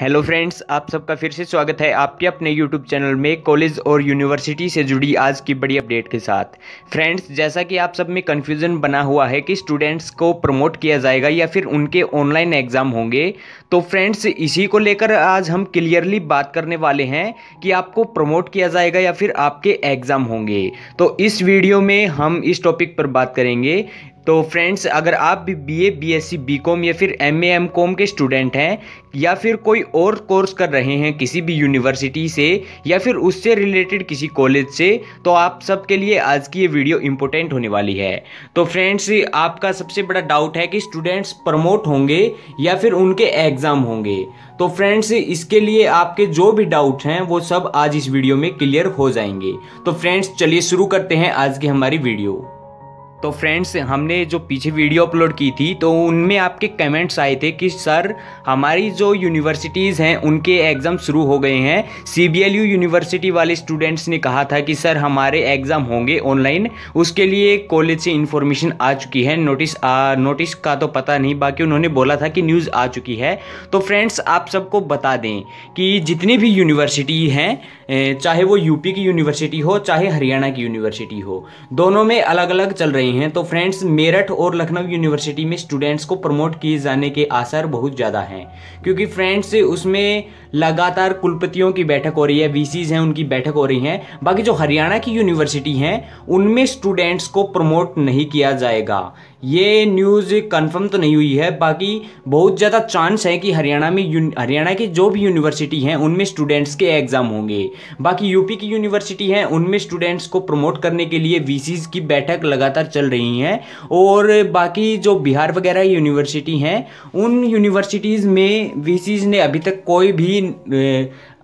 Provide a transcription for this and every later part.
hello friends आप सबका फिर से स्वागत है आपके अपने यूट्यूब चैनल में कॉलेज और यूनिवर्सिटी से जुड़ी आज की बड़ी अपडेट के साथ फ्रेंड्स जैसा कि आप सब में कन्फ्यूज़न बना हुआ है कि स्टूडेंट्स को प्रमोट किया जाएगा या फिर उनके ऑनलाइन एग्ज़ाम होंगे तो फ्रेंड्स इसी को लेकर आज हम क्लियरली बात करने वाले हैं कि आपको प्रमोट किया जाएगा या फिर आपके एग्ज़ाम होंगे तो इस वीडियो में हम इस टॉपिक पर बात करेंगे तो फ्रेंड्स अगर आप भी B A C B com या फिर एम कॉम के स्टूडेंट हैं या फिर कोई और कोर्स कर रहे हैं किसी भी यूनिवर्सिटी से या फिर उससे रिलेटेड किसी कॉलेज से तो आप सबके लिए आज की ये वीडियो इम्पोर्टेंट होने वाली है तो फ्रेंड्स आपका सबसे बड़ा डाउट है कि स्टूडेंट्स प्रमोट होंगे या फिर उनके एग्ज़ाम होंगे तो फ्रेंड्स इसके लिए आपके जो भी डाउट हैं वो सब आज इस वीडियो में क्लियर हो जाएंगे तो फ्रेंड्स चलिए शुरू करते हैं आज की हमारी वीडियो तो फ्रेंड्स हमने जो पीछे वीडियो अपलोड की थी तो उनमें आपके कमेंट्स आए थे कि सर हमारी जो यूनिवर्सिटीज़ हैं उनके एग्ज़ाम शुरू हो गए हैं C B L U university वाले स्टूडेंट्स ने कहा था कि सर हमारे एग्ज़ाम होंगे ऑनलाइन उसके लिए कॉलेज से इन्फॉर्मेशन आ चुकी है नोटिस आ, नोटिस का तो पता नहीं बाकी उन्होंने बोला था कि न्यूज़ आ चुकी है तो फ्रेंड्स आप सबको बता दें कि जितनी भी यूनिवर्सिटी हैं चाहे वो यूपी की यूनिवर्सिटी हो चाहे हरियाणा की यूनिवर्सिटी हो दोनों में अलग अलग चल रही हैं तो फ्रेंड्स मेरठ और लखनऊ यूनिवर्सिटी में स्टूडेंट्स को प्रमोट किए जाने के आसार बहुत ज़्यादा हैं क्योंकि फ्रेंड्स उसमें लगातार कुलपतियों की बैठक हो रही है वीसीज हैं उनकी बैठक हो रही हैं बाकी जो हरियाणा की यूनिवर्सिटी हैं उनमें स्टूडेंट्स को प्रमोट नहीं किया जाएगा ये न्यूज़ कंफर्म तो नहीं हुई है बाकी बहुत ज़्यादा चांस है कि हरियाणा में हरियाणा की जो भी यूनिवर्सिटी हैं उनमें स्टूडेंट्स के एग्ज़ाम होंगे बाकी यूपी की यूनिवर्सिटी हैं उनमें स्टूडेंट्स को प्रमोट करने के लिए वी की बैठक लगातार चल रही हैं और बाकी जो बिहार वगैरह यूनिवर्सिटी हैं उन यूनिवर्सिटीज़ में वी ने अभी तक कोई भी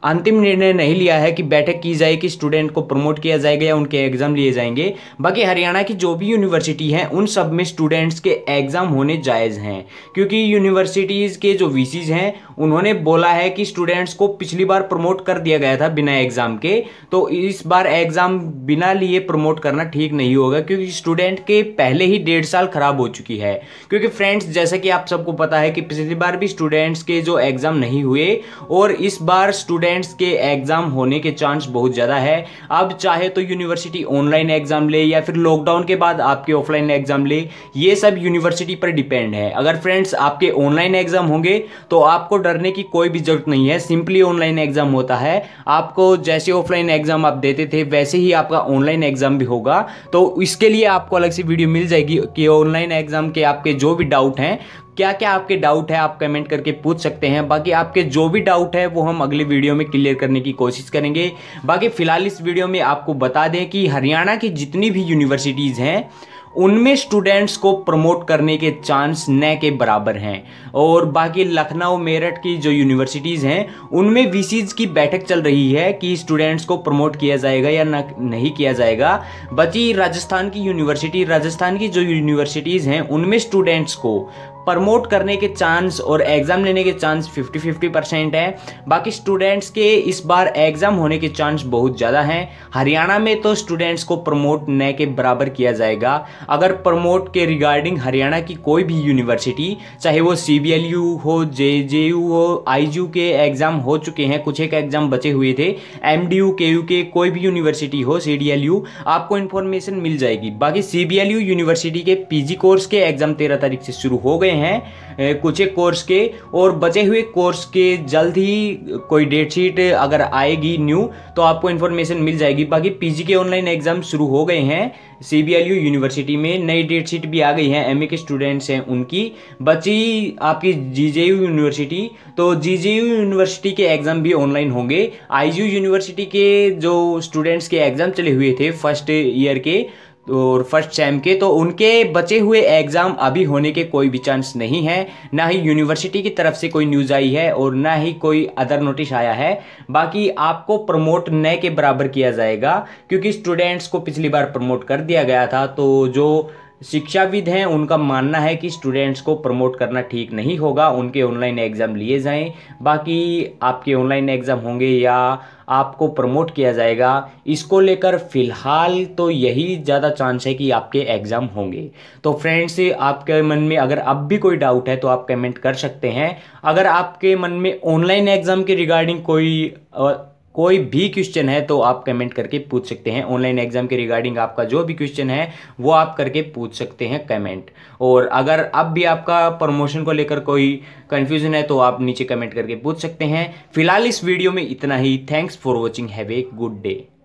अंतिम निर्णय नहीं लिया है कि बैठक की जाए कि स्टूडेंट को प्रमोट किया जाएगा या उनके एग्जाम लिए जाएंगे बाकी हरियाणा की जो भी यूनिवर्सिटी हैं उन सब में स्टूडेंट्स के एग्जाम होने जायज़ हैं क्योंकि यूनिवर्सिटीज़ के जो वी हैं उन्होंने बोला है कि स्टूडेंट्स को पिछली बार प्रमोट कर दिया गया था बिना एग्जाम के तो इस बार एग्जाम बिना लिए प्रमोट करना ठीक नहीं होगा क्योंकि स्टूडेंट के पहले ही डेढ़ साल खराब हो चुकी है क्योंकि फ्रेंड्स जैसे कि आप सबको पता है कि पिछली बार भी स्टूडेंट्स के जो एग्जाम नहीं हुए और इस बार स्टूडेंट स्टूडेंट्स के एग्ज़ाम होने के चांस बहुत ज़्यादा है अब चाहे तो यूनिवर्सिटी ऑनलाइन एग्ज़ाम ले या फिर लॉकडाउन के बाद आपके ऑफलाइन एग्ज़ाम ले ये सब यूनिवर्सिटी पर डिपेंड है अगर फ्रेंड्स आपके ऑनलाइन एग्ज़ाम होंगे तो आपको डरने की कोई भी ज़रूरत नहीं है सिंपली ऑनलाइन एग्ज़ाम होता है आपको जैसे ऑफलाइन एग्ज़ाम आप देते थे वैसे ही आपका ऑनलाइन एग्ज़ाम भी होगा तो इसके लिए आपको अलग से वीडियो मिल जाएगी कि ऑनलाइन एग्ज़ाम के आपके जो भी डाउट हैं क्या क्या आपके डाउट है आप कमेंट करके पूछ सकते हैं बाकी आपके जो भी डाउट है वो हम अगले वीडियो में क्लियर करने की कोशिश करेंगे बाकी फिलहाल इस वीडियो में आपको बता दें कि हरियाणा की जितनी भी यूनिवर्सिटीज़ हैं उनमें स्टूडेंट्स को प्रमोट करने के चांस न के बराबर हैं और बाकी लखनऊ मेरठ की जो यूनिवर्सिटीज़ हैं उनमें वी की बैठक चल रही है कि स्टूडेंट्स को प्रमोट किया जाएगा या न, नहीं किया जाएगा बची राजस्थान की यूनिवर्सिटी राजस्थान की जो यूनिवर्सिटीज़ हैं उनमें स्टूडेंट्स को प्रमोट करने के चांस और एग्ज़ाम लेने के चांस 50 50 परसेंट है बाकी स्टूडेंट्स के इस बार एग्ज़ाम होने के चांस बहुत ज़्यादा हैं हरियाणा में तो स्टूडेंट्स को प्रमोट न के बराबर किया जाएगा अगर प्रमोट के रिगार्डिंग हरियाणा की कोई भी यूनिवर्सिटी चाहे वो सी हो जे जे हो आई के एग्ज़ाम हो चुके हैं कुछ एक एग्ज़ाम बचे हुए थे M D U K U K कोई भी यूनिवर्सिटी हो सी डी एल यू आपको इन्फॉर्मेशन मिल जाएगी बाकी C B L U university के पी जी कोर्स के एग्ज़ाम तेरह तारीख से शुरू हो गए हुए हैं कुछ एक कोर्स के और बचे हुए कोर्स के जल्द ही कोई डेट शीट अगर आएगी न्यू तो आपको इन्फॉर्मेशन मिल जाएगी बाकी पीजी के ऑनलाइन एग्ज़ाम शुरू हो गए हैं सी यूनिवर्सिटी में नई डेट शीट भी आ गई है एम के स्टूडेंट्स हैं उनकी बची आपकी जी यूनिवर्सिटी तो जी यूनिवर्सिटी के एग्ज़ाम भी ऑनलाइन होंगे आई यूनिवर्सिटी के जो स्टूडेंट्स के एग्ज़ाम चले हुए थे फर्स्ट ईयर के और फर्स्ट सेम के तो उनके बचे हुए एग्ज़ाम अभी होने के कोई भी चांस नहीं है ना ही यूनिवर्सिटी की तरफ से कोई न्यूज़ आई है और ना ही कोई अदर नोटिस आया है बाकी आपको प्रमोट नए के बराबर किया जाएगा क्योंकि स्टूडेंट्स को पिछली बार प्रमोट कर दिया गया था तो जो शिक्षाविद हैं उनका मानना है कि स्टूडेंट्स को प्रमोट करना ठीक नहीं होगा उनके ऑनलाइन एग्ज़ाम लिए जाएं बाकी आपके ऑनलाइन एग्ज़ाम होंगे या आपको प्रमोट किया जाएगा इसको लेकर फ़िलहाल तो यही ज़्यादा चांस है कि आपके एग्ज़ाम होंगे तो फ्रेंड्स आपके मन में अगर अब भी कोई डाउट है तो आप कमेंट कर सकते हैं अगर आपके मन में ऑनलाइन एग्ज़ाम के रिगार्डिंग कोई कोई भी क्वेश्चन है तो आप कमेंट करके पूछ सकते हैं ऑनलाइन एग्जाम के रिगार्डिंग आपका जो भी क्वेश्चन है वो आप करके पूछ सकते हैं कमेंट और अगर अब भी आपका प्रमोशन को लेकर कोई कन्फ्यूजन है तो आप नीचे कमेंट करके पूछ सकते हैं फिलहाल इस वीडियो में इतना ही thanks for watching have a good day